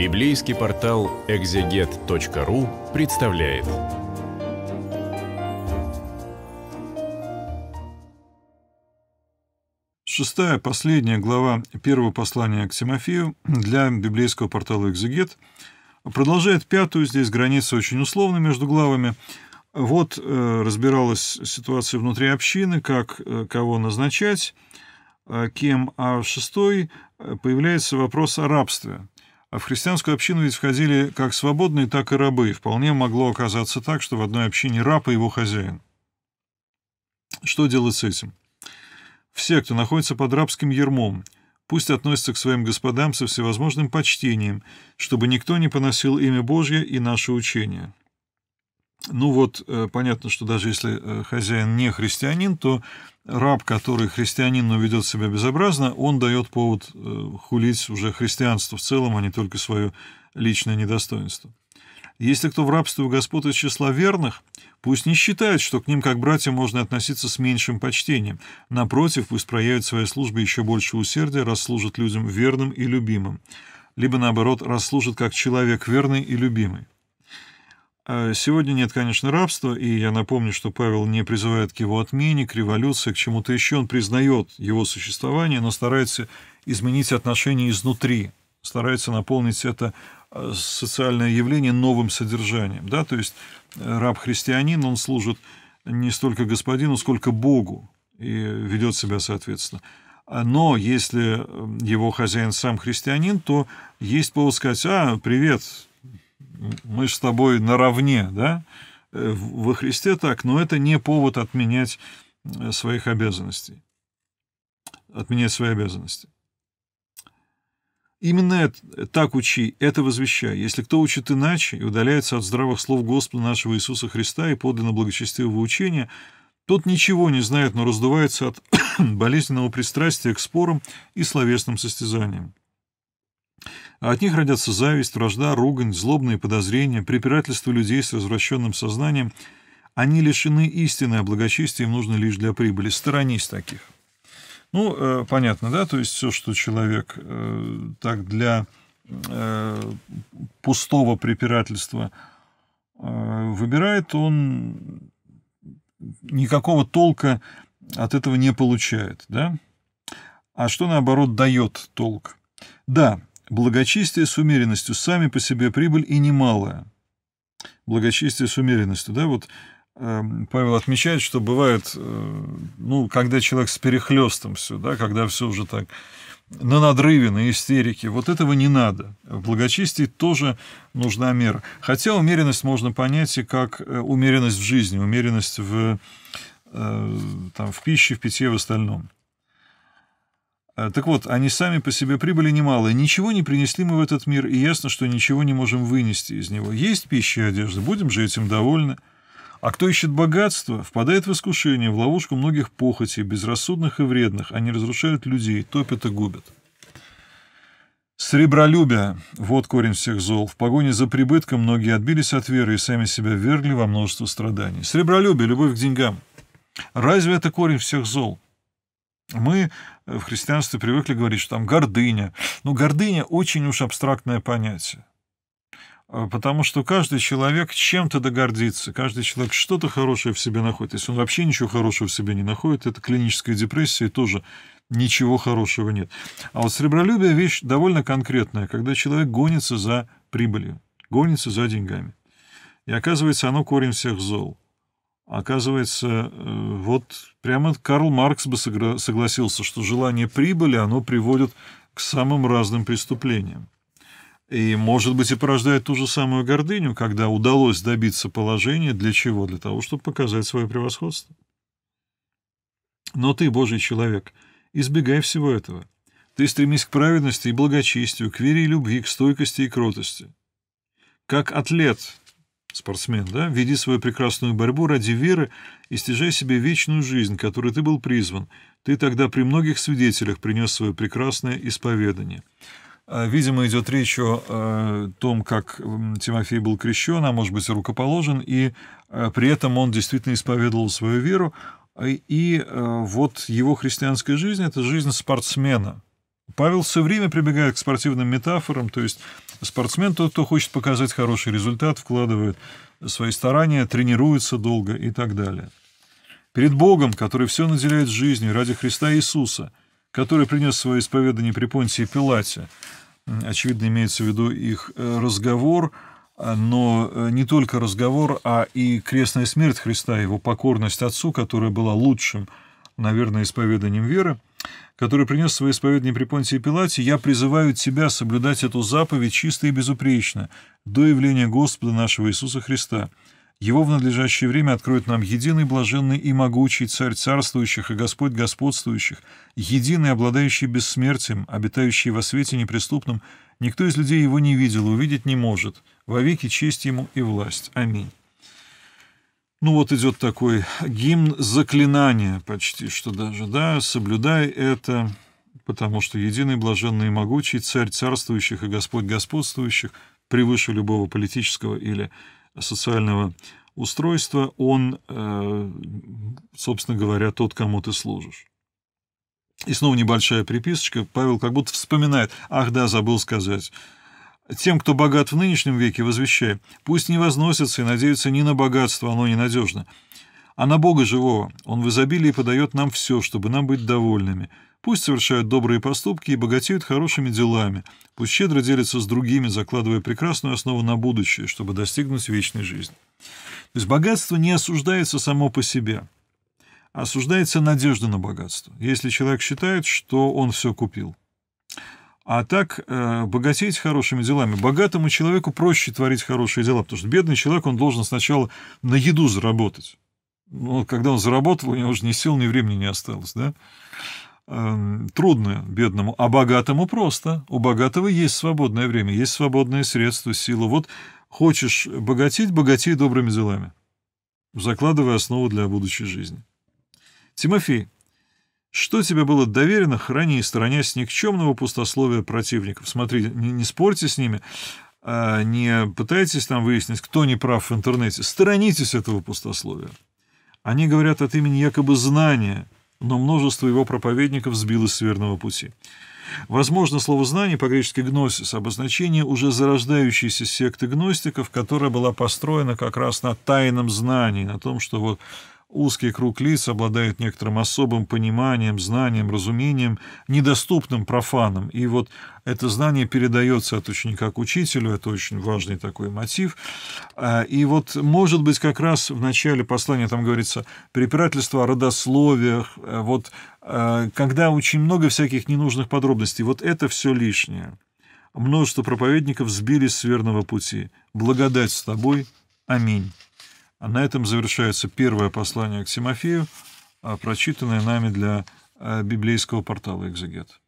Библейский портал экзегет.ру представляет. Шестая, последняя глава первого послания к Тимофею для библейского портала «Экзегет» продолжает пятую, здесь граница очень условна между главами. Вот э, разбиралась ситуация внутри общины, как э, кого назначать, э, кем, а в шестой э, появляется вопрос о рабстве – а в христианскую общину ведь входили как свободные, так и рабы. Вполне могло оказаться так, что в одной общине раб и его хозяин. Что делать с этим? Все, кто находится под рабским ермом, пусть относятся к своим господам со всевозможным почтением, чтобы никто не поносил имя Божье и наше учение. Ну вот, э, понятно, что даже если э, хозяин не христианин, то раб, который христианин, но ведет себя безобразно, он дает повод э, хулить уже христианство в целом, а не только свое личное недостоинство. Если кто в рабстве у господ из числа верных, пусть не считает, что к ним как братьям можно относиться с меньшим почтением. Напротив, пусть проявит в своей службе еще больше усердия, расслужит людям верным и любимым. Либо, наоборот, расслужит как человек верный и любимый. А, сегодня нет, конечно, рабства, и я напомню, что Павел не призывает к его отмене, к революции, к чему-то еще. Он признает его существование, но старается изменить отношения изнутри, старается наполнить это а, социальное явление новым содержанием. Да? То есть э, раб-христианин, он служит не столько господину, сколько Богу и ведет себя соответственно. А, но если э, его хозяин сам христианин, то есть повод сказать, а, привет, мы с тобой наравне, да, э, во Христе так, но это не повод отменять э, своих обязанностей. Отменять свои обязанности. Именно это, так учи, это возвещай. Если кто учит иначе и удаляется от здравых слов Господа нашего Иисуса Христа и подлинно благочестивого учения, тот ничего не знает, но раздувается от болезненного пристрастия к спорам и словесным состязаниям а от них родятся зависть, вражда, ругань, злобные подозрения, препирательство людей с развращенным сознанием. Они лишены истины, а благочестие им нужно лишь для прибыли. Сторонись таких. Ну, э, понятно, да, то есть все, что человек э, так для э, пустого препирательства выбирает, он никакого толка от этого не получает, да? А что, наоборот, дает толк? Да, Благочестие с умеренностью сами по себе прибыль и немалая. Благочестие с умеренностью, да, вот эм, Павел отмечает, что бывает, э, ну, когда человек с перехлестом все, да, когда все уже так на надрыве, на истерике. Вот этого не надо. В благочестии тоже нужна мера. Хотя умеренность можно понять и как э, умеренность в жизни, умеренность в, э, там, в пище, в питье, в остальном. А, так вот, они сами по себе прибыли немалые. Ничего не принесли мы в этот мир, и ясно, что ничего не можем вынести из него. Есть пища и одежда, будем же этим довольны. А кто ищет богатство, впадает в искушение, в ловушку многих похотей, безрассудных и вредных. Они разрушают людей, топят и губят. Сребролюбие – вот корень всех зол. В погоне за прибытком многие отбились от веры и сами себя вергли во множество страданий. Сребролюбие – любовь к деньгам. Разве это корень всех зол? Мы э, в христианстве привыкли говорить, что там гордыня. Но ну, гордыня очень уж абстрактное понятие. А, потому что каждый человек чем-то догордится, каждый человек что-то хорошее в себе находит. Если он вообще ничего хорошего в себе не находит, это клиническая депрессия, и тоже ничего хорошего нет. А вот сребролюбие – вещь довольно конкретная, когда человек гонится за прибылью, гонится за деньгами. И оказывается, оно корень всех зол. Оказывается, э, вот прямо Карл Маркс бы согласился, что желание прибыли, оно приводит к самым разным преступлениям. И, может быть, и порождает ту же самую гордыню, когда удалось добиться положения. Для чего? Для того, чтобы показать свое превосходство. Но ты, Божий человек, избегай всего этого. Ты стремись к праведности и благочестию, к вере и любви, к стойкости и кротости. Как атлет, спортсмен, да, веди свою прекрасную борьбу ради веры и стяжай себе вечную жизнь, которой ты был призван. Ты тогда при многих свидетелях принес свое прекрасное исповедание». А, видимо, идет речь о э, том, как Тимофей был крещен, а может быть и рукоположен, и э, при этом он действительно исповедовал свою веру. И э, вот его христианская жизнь – это жизнь спортсмена, Павел все время прибегает к спортивным метафорам, то есть спортсмен тот, кто хочет показать хороший результат, вкладывает свои старания, тренируется долго и так далее. Перед Богом, который все наделяет жизнью ради Христа Иисуса, который принес свое исповедание при Понтии Пилате, очевидно, имеется в виду их э, разговор, но э, не только разговор, а и крестная смерть Христа, его покорность Отцу, которая была лучшим, наверное, исповеданием веры – который принес свои исповедания при Понтии Пилате, я призываю тебя соблюдать эту заповедь чисто и безупречно, до явления Господа нашего Иисуса Христа. Его в надлежащее время откроет нам единый, блаженный и могучий Царь царствующих и Господь господствующих, единый, обладающий бессмертием, обитающий во свете неприступном. Никто из людей его не видел, увидеть не может. Во веки честь ему и власть. Аминь. Ну вот идет такой гимн заклинания почти, что даже, да, соблюдай это, потому что единый, блаженный и могучий, царь царствующих и Господь господствующих, превыше любого политического или социального устройства, он, э, собственно говоря, тот, кому ты служишь. И снова небольшая приписочка. Павел как будто вспоминает. Ах да, забыл сказать. Тем, кто богат в нынешнем веке, возвещай, пусть не возносится, и надеются ни на богатство, оно ненадежно, а на Бога живого. Он в изобилии подает нам все, чтобы нам быть довольными. Пусть совершают добрые поступки и богатеют хорошими делами. Пусть щедро делятся с другими, закладывая прекрасную основу на будущее, чтобы достигнуть вечной жизни. То есть богатство не осуждается само по себе. А осуждается надежда на богатство, если человек считает, что он все купил. А так э, богатеть хорошими делами. Богатому человеку проще творить хорошие дела, потому что бедный человек, он должен сначала на еду заработать. Но ну, когда он заработал, у него уже ни сил, ни времени не осталось. Да? Э, трудно бедному, а богатому просто. У богатого есть свободное время, есть свободные средства, сила. Вот хочешь богатеть, богатей добрыми делами, закладывая основу для будущей жизни. Тимофей, что тебе было доверено, храни и сторонясь никчемного пустословия противников. Смотри, не, не спорьте с ними, а не пытайтесь там выяснить, кто не прав в интернете. Сторонитесь этого пустословия. Они говорят от имени якобы знания, но множество его проповедников сбилось с верного пути. Возможно, слово «знание» по-гречески «гносис» — обозначение уже зарождающейся секты гностиков, которая была построена как раз на тайном знании, на том, что вот Узкий круг лиц обладает некоторым особым пониманием, знанием, разумением, недоступным профанам. И вот это знание передается от ученика к учителю, это очень важный такой мотив. А, и вот, может быть, как раз в начале послания там говорится «препирательство о родословиях», э, вот э, когда очень много всяких ненужных подробностей, вот это все лишнее. Множество проповедников сбились с верного пути. Благодать с тобой. Аминь. А на этом завершается первое послание к Тимофею, а прочитанное нами для э, библейского портала «Экзегет».